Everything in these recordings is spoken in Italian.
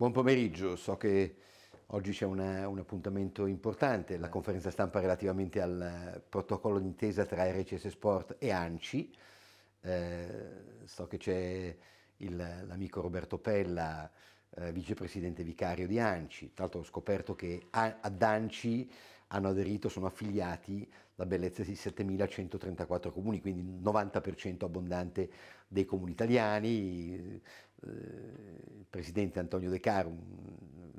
Buon pomeriggio, so che oggi c'è una, un appuntamento importante, la conferenza stampa relativamente al eh, protocollo d'intesa tra RCS Sport e ANCI. Eh, so che c'è l'amico Roberto Pella, eh, vicepresidente vicario di ANCI. Tra l'altro ho scoperto che a, ad ANCI hanno aderito, sono affiliati la bellezza di 7.134 comuni, quindi il 90% abbondante dei comuni italiani, eh, presidente Antonio De Caro,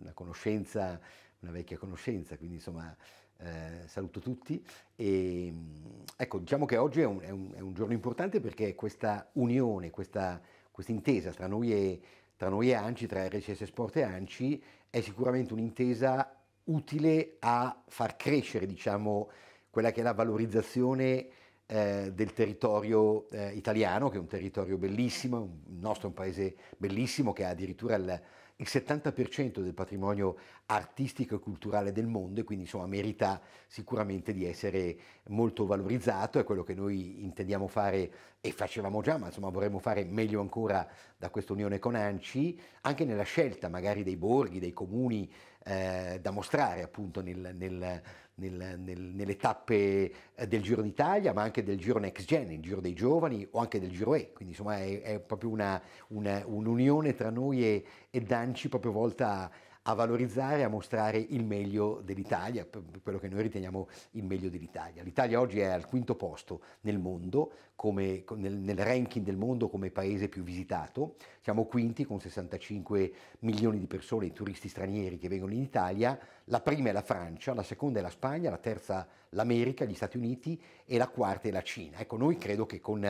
una conoscenza, una vecchia conoscenza, quindi insomma eh, saluto tutti. E, ehm, ecco, diciamo che oggi è un, è, un, è un, giorno importante perché questa unione, questa, questa intesa tra noi, e, tra noi e ANCI, tra RCS Sport e ANCI, è sicuramente un'intesa utile a far crescere diciamo, quella che è la valorizzazione eh, del territorio eh, italiano, che è un territorio bellissimo, il nostro è un paese bellissimo che ha addirittura il, il 70% del patrimonio artistico e culturale del mondo e quindi insomma merita sicuramente di essere molto valorizzato, è quello che noi intendiamo fare e facevamo già, ma insomma vorremmo fare meglio ancora da questa unione con Anci, anche nella scelta magari dei borghi, dei comuni eh, da mostrare appunto nel, nel, nel, nelle tappe eh, del Giro d'Italia, ma anche del Giro Next Gen, il Giro dei Giovani o anche del Giro E. Quindi insomma è, è proprio una, una, un'unione tra noi e, e Danci proprio volta a a valorizzare, a mostrare il meglio dell'Italia, quello che noi riteniamo il meglio dell'Italia. L'Italia oggi è al quinto posto nel mondo, come, nel, nel ranking del mondo come paese più visitato, siamo quinti con 65 milioni di persone, i turisti stranieri che vengono in Italia, la prima è la Francia, la seconda è la Spagna, la terza l'America, gli Stati Uniti e la quarta è la Cina. Ecco, noi credo che con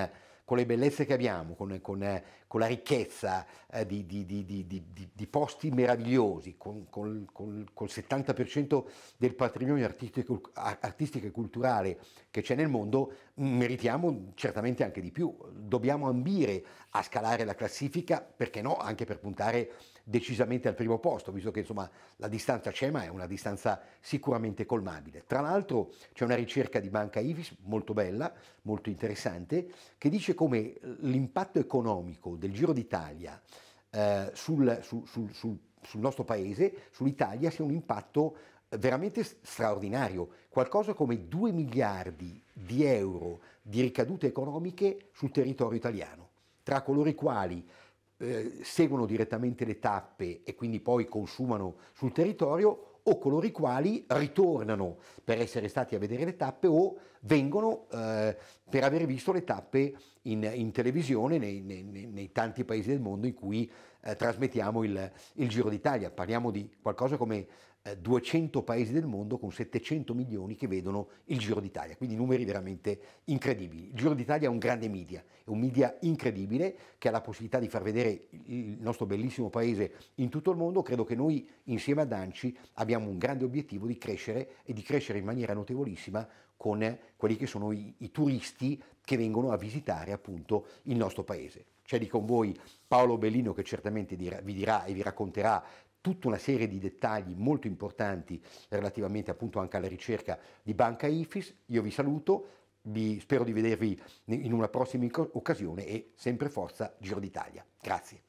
con le bellezze che abbiamo, con, con, eh, con la ricchezza eh, di, di, di, di posti meravigliosi, con, col, col, col 70% del patrimonio artistico, artistico e culturale che c'è nel mondo, meritiamo certamente anche di più. Dobbiamo ambire a scalare la classifica, perché no, anche per puntare decisamente al primo posto, visto che insomma, la distanza c'è, ma è una distanza sicuramente colmabile. Tra l'altro c'è una ricerca di Banca Ivis molto bella, molto interessante, che dice come l'impatto economico del Giro d'Italia eh, sul, sul, sul, sul nostro paese, sull'Italia, sia un impatto veramente straordinario, qualcosa come 2 miliardi di euro di ricadute economiche sul territorio italiano, tra coloro i quali eh, seguono direttamente le tappe e quindi poi consumano sul territorio o coloro i quali ritornano per essere stati a vedere le tappe o vengono eh, per aver visto le tappe in, in televisione nei, nei, nei, tanti paesi del mondo in cui eh, trasmettiamo il, il Giro d'Italia. Parliamo di qualcosa come 200 eh, paesi del mondo con 700 milioni che vedono il Giro d'Italia, quindi numeri veramente incredibili. Il Giro d'Italia è un grande media, è un media incredibile che ha la possibilità di far vedere il nostro bellissimo paese in tutto il mondo. Credo che noi insieme a Danci abbiamo un grande obiettivo di crescere e di crescere in maniera notevolissima con quelli che sono i, i turisti che vengono a visitare appunto il nostro paese. C'è di con voi Paolo Bellino che certamente vi dirà e vi racconterà tutta una serie di dettagli molto importanti relativamente appunto anche alla ricerca di Banca IFIS. Io vi saluto, vi, spero di vedervi in una prossima occasione e sempre forza Giro d'Italia. Grazie.